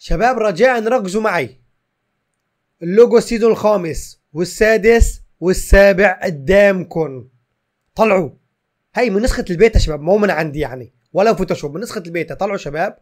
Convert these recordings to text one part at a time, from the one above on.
شباب رجاء ركزوا معي اللوجو سيدو الخامس والسادس والسابع قدامكم طلعوا هي من نسخه البيتا شباب مو من عندي يعني ولا فوتوشوب من نسخه البيتا طلعوا شباب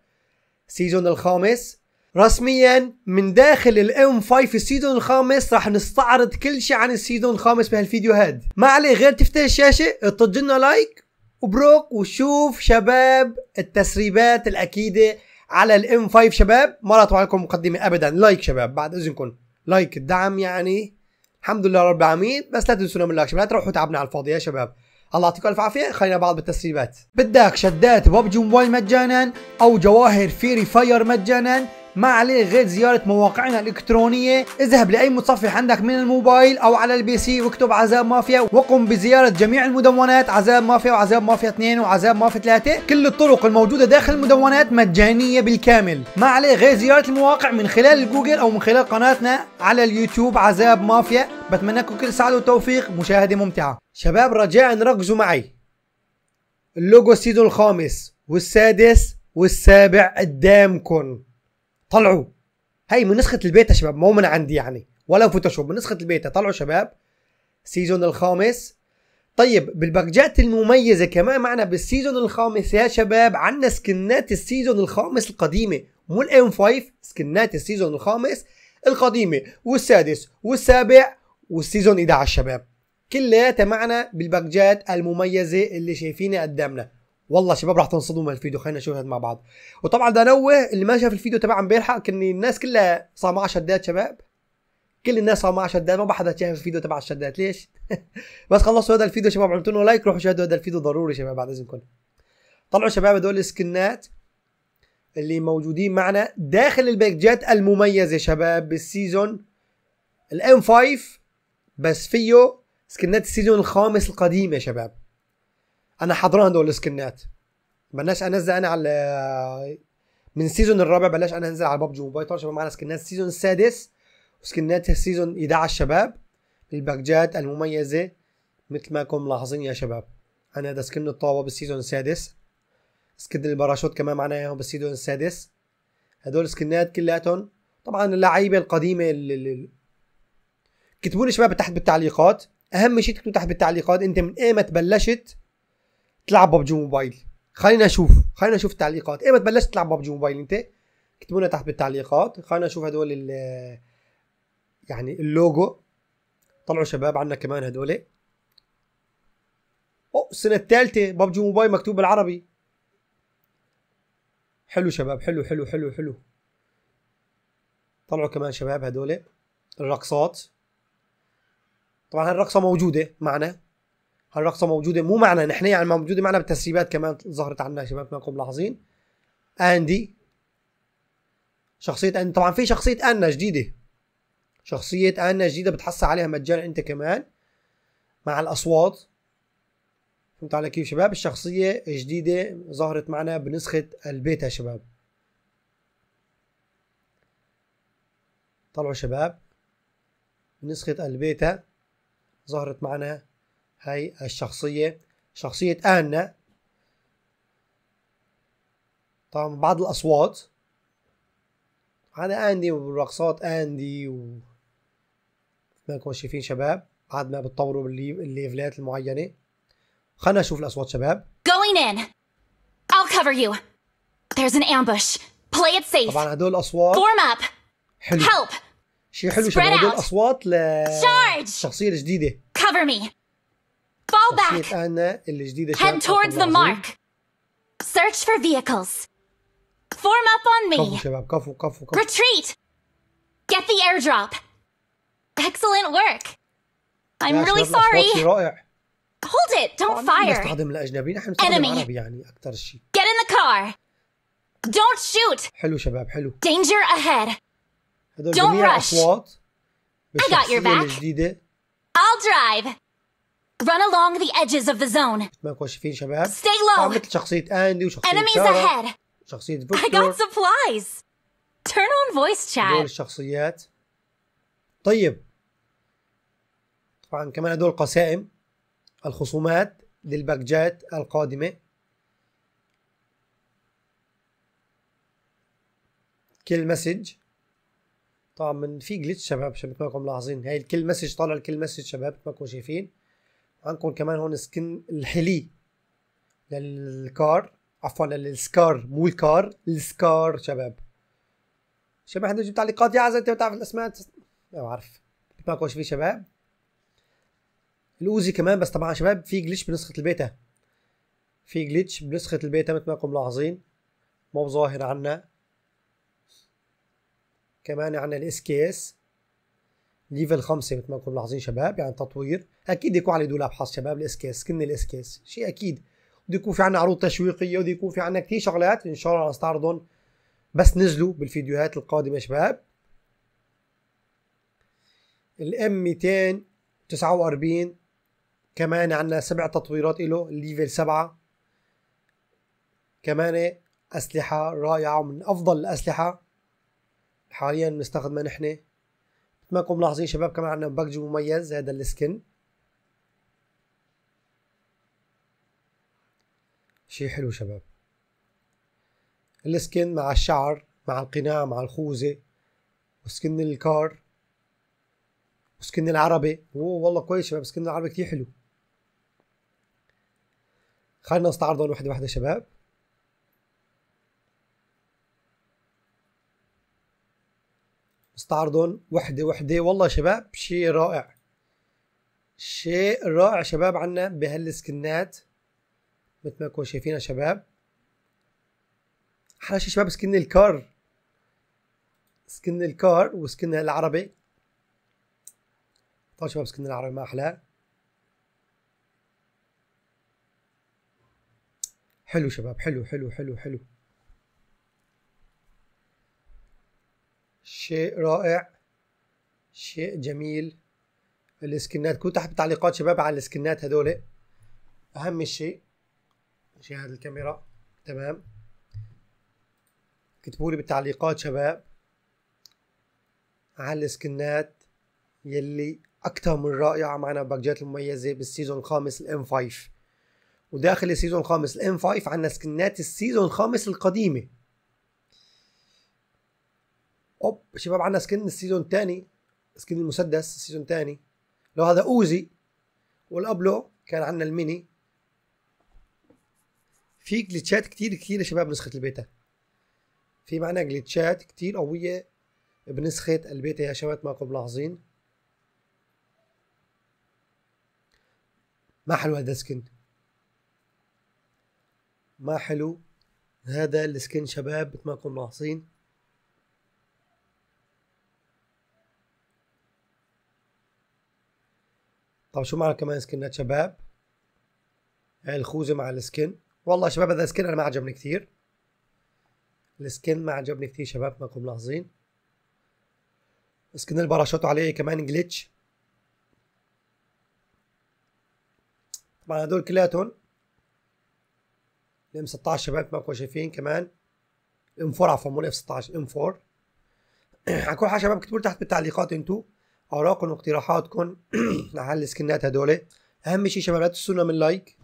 سيزون الخامس رسميا من داخل الام 5 السيزون الخامس راح نستعرض كل شيء عن السيزون الخامس بهالفيديو هاد ما عليه غير تفتح الشاشه تطج لنا لايك وبروك وشوف شباب التسريبات الاكيده على الام 5 شباب ما لا عليكم مقدمه ابدا لايك شباب بعد اذنكم لايك الدعم يعني الحمد لله رب العالمين بس لا تنسونا من لايك شباب لا تروحوا تعبنا على الفاضي يا شباب الله يعطيكم الف عافيه خلينا بعض بالتسريبات بدك شدات ببجي موبايل مجانا او جواهر فيري فاير مجانا ما عليه غير زيارة مواقعنا الإلكترونية اذهب لأي متصفح عندك من الموبايل أو على البي سي واكتب عذاب مافيا وقم بزيارة جميع المدونات عذاب مافيا وعذاب مافيا 2 وعذاب مافيا 3 كل الطرق الموجودة داخل المدونات مجانية بالكامل ما عليه غير زيارة المواقع من خلال الجوجل أو من خلال قناتنا على اليوتيوب عذاب مافيا بتمنى لكم كل سعادة وتوفيق مشاهدة ممتعة شباب رجاء ركزوا معي اللوجو سيدو الخامس والسادس والسابع قدامكم طلعوا هي من نسخه البيتا شباب مو من عندي يعني ولا فوتوشوب من نسخه البيتا طلعوا شباب سيزون الخامس طيب بالباكجات المميزه كمان معنا بالسيزون الخامس يا شباب عندنا سكنات السيزون الخامس القديمه مو الام 5 سكنات السيزون الخامس القديمه والسادس والسابع والسيزون 11 شباب كلياتها معنا بالباكجات المميزه اللي شايفينها قدامنا والله شباب راح تنصدموا من الفيديو خلينا نشوفها مع بعض وطبعا بدي انوه اللي ما شاف الفيديو تبع امبارح كان الناس كلها صار معها شدات شباب كل الناس صار معها شدات ما بحدا شاف الفيديو تبع الشدات ليش بس خلصوا هذا الفيديو شباب عملتوا له لايك روحوا شاهدوا هذا الفيديو ضروري شباب بعد اذنكم طلعوا شباب هذول السكنات اللي موجودين معنا داخل الباكجات المميزه شباب بالسيزون الام 5 بس فيه سكنات السيزون الخامس القديم يا شباب انا حضران دول السكنات بلاش انزل انا على من سيزون الرابع بلاش انا انزل على ببجي موبايل طبعا معنا سكنات السيزون السادس وسكنات السيزون 11 شباب الباكجات المميزه مثل ما كنتم ملاحظين يا شباب انا هذا سكن الطاوه بالسيزون السادس سكن الباراشوت كمان معنا اياهم بالسيزون السادس هدول سكنات كلياتهم طبعا اللعيبه القديمه اللي كتبوا لي شباب تحت بالتعليقات اهم شيء تكتبوا تحت بالتعليقات انت من ايمت بلشت تلعب ببجي موبايل خلينا نشوف خلينا نشوف التعليقات ايه ما تبلش تلعب ببجي موبايل انت اكتبوا لنا تحت بالتعليقات خلينا نشوف هدول ال يعني اللوجو طلعوا شباب عنا كمان هدول اوه السنة الثالثة ببجي موبايل مكتوب بالعربي حلو شباب حلو حلو حلو حلو طلعوا كمان شباب هدول الرقصات طبعا هالرقصة موجودة معنا الرقصه موجوده مو معنى نحن يعني موجوده معنا بالتسريبات كمان ظهرت عنا شباب ماكم ملاحظين اندي شخصيه اندي طبعا في شخصيه انا جديده شخصيه انا جديده بتحصل عليها مجانا انت كمان مع الاصوات فهمت علي كيف شباب الشخصيه جديده ظهرت معنا بنسخه البيتا شباب طلعوا شباب نسخة البيتا ظهرت معنا هاي الشخصية شخصية آنا طبعا بعض الأصوات أنا أندي والرقصات أندي و ما شايفين شباب بعد ما بتطوروا بالليفلات المعينة خلنا نشوف الأصوات شباب Going in. I'll cover you. There's an ambush. Play it safe. طبعا هدول الأصوات Form up. حلو. Help. شي حلو شباب هدول الأصوات للشخصية الجديدة. Cover me. Fall back! Head towards the mark! Search for vehicles! Form up on me! Retreat! Get the airdrop! Excellent work! I'm really sorry! Hold it! Don't fire! Enemy! Get in the car! Don't shoot! حلو شباب حلو. Danger ahead. Don't rush. I got your back. I'll drive. Run along the edges of the zone. ما شايفين شباب. Stay low. مثل شخصية أندي وشخصية Enemies ahead. شخصية فيكتور. I got supplies. Turn on voice chat. دول الشخصيات. طيب. طبعا كمان دول قسائم الخصومات للباكجات القادمة. كل مسج طبعا من في جلتش شباب شباب ما لاحظين هاي الكل مسج طالع الكل مسج شباب ما شايفين عندكم كمان هون سكن الحلي للكار عفوا للسكار مو الكار السكار شباب شباب عندنا تعليقات يا عزيزي انت بتعرف الاسماء ما بعرف ما كوش في شباب الاوزي كمان بس طبعا شباب في جليتش بنسخه البيتا في جليتش بنسخه البيتا مثل ما انكم ملاحظين مو ظاهر عنا كمان عنا الاس كي اس ليفل خمسة مثل ما نكون ملاحظين شباب يعني تطوير اكيد يكون عليه دولاب حظ شباب الاسكاس كن كيس شيء اكيد بده يكون في عنا عروض تشويقيه وبده يكون في عنا كثير شغلات ان شاء الله نستعرضهم بس نزلوا بالفيديوهات القادمه شباب الام 249 كمان عنا سبع تطويرات له ليفل سبعة كمان أسلحة رائعة ومن أفضل الأسلحة حاليا بنستخدمها نحن ما انكم ملاحظين شباب كمان عندنا باكج مميز هذا السكن شيء حلو شباب السكن مع الشعر مع القناع مع الخوذة وسكن الكار وسكن العربي اوه والله كويس شباب سكن العربي كتير حلو خلينا نستعرضهم وحده وحده شباب تستعرضن وحده وحده والله شباب شيء رائع شيء رائع شباب عنا بهالسكنات مثل ما تكون شايفينها شباب احلى شيء شباب سكن الكار سكن الكار وسكن العربي طبعا شباب سكن العربي ما احلاه حلو شباب حلو حلو حلو حلو شيء رائع شيء جميل السكنات كنت تحت تعليقات شباب على السكنات هدول اهم شيء شاهد الكاميرا تمام اكتبوا لي بالتعليقات شباب على السكنات يلي اكثر من رائعه معنا باكجات المميزه بالسيزون الخامس الام 5 وداخل السيزون الخامس الام 5 عندنا سكنات السيزون الخامس القديمه اوب شباب عندنا سكن السيزون الثاني سكن المسدس السيزون الثاني لو هذا اوزي والابلو كان عندنا الميني في جليتشات كتير كتير يا شباب بنسخة البيتا في معنا جليتشات كتير قوية بنسخة البيتا يا شباب ما كنتم ملاحظين ما حلو هذا السكن ما حلو هذا السكن شباب مثل ما كنتم ملاحظين طب شو معنى كمان سكنات شباب يعني الخوذه مع السكن والله شباب هذا سكن انا ما عجبني كثير السكن ما عجبني كثير شباب ما كنتم ملاحظين سكن الباراشوت عليه كمان جليتش طبعا هدول كلياتهم الام 16 شباب ماكو شايفين كمان ام 4 عفوا مو الاف 16 ام 4 على كل حاجه شباب اكتبوا تحت بالتعليقات انتو آراءكم واقتراحاتكم على السكنات هدول أهم شيء شباب لا تنسونا من لايك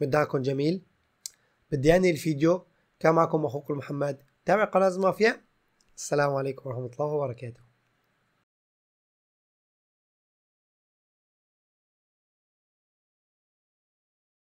بدعكم جميل بدي أنهي الفيديو كان معكم أخوكم محمد تابع قناة مافيا السلام عليكم ورحمة الله وبركاته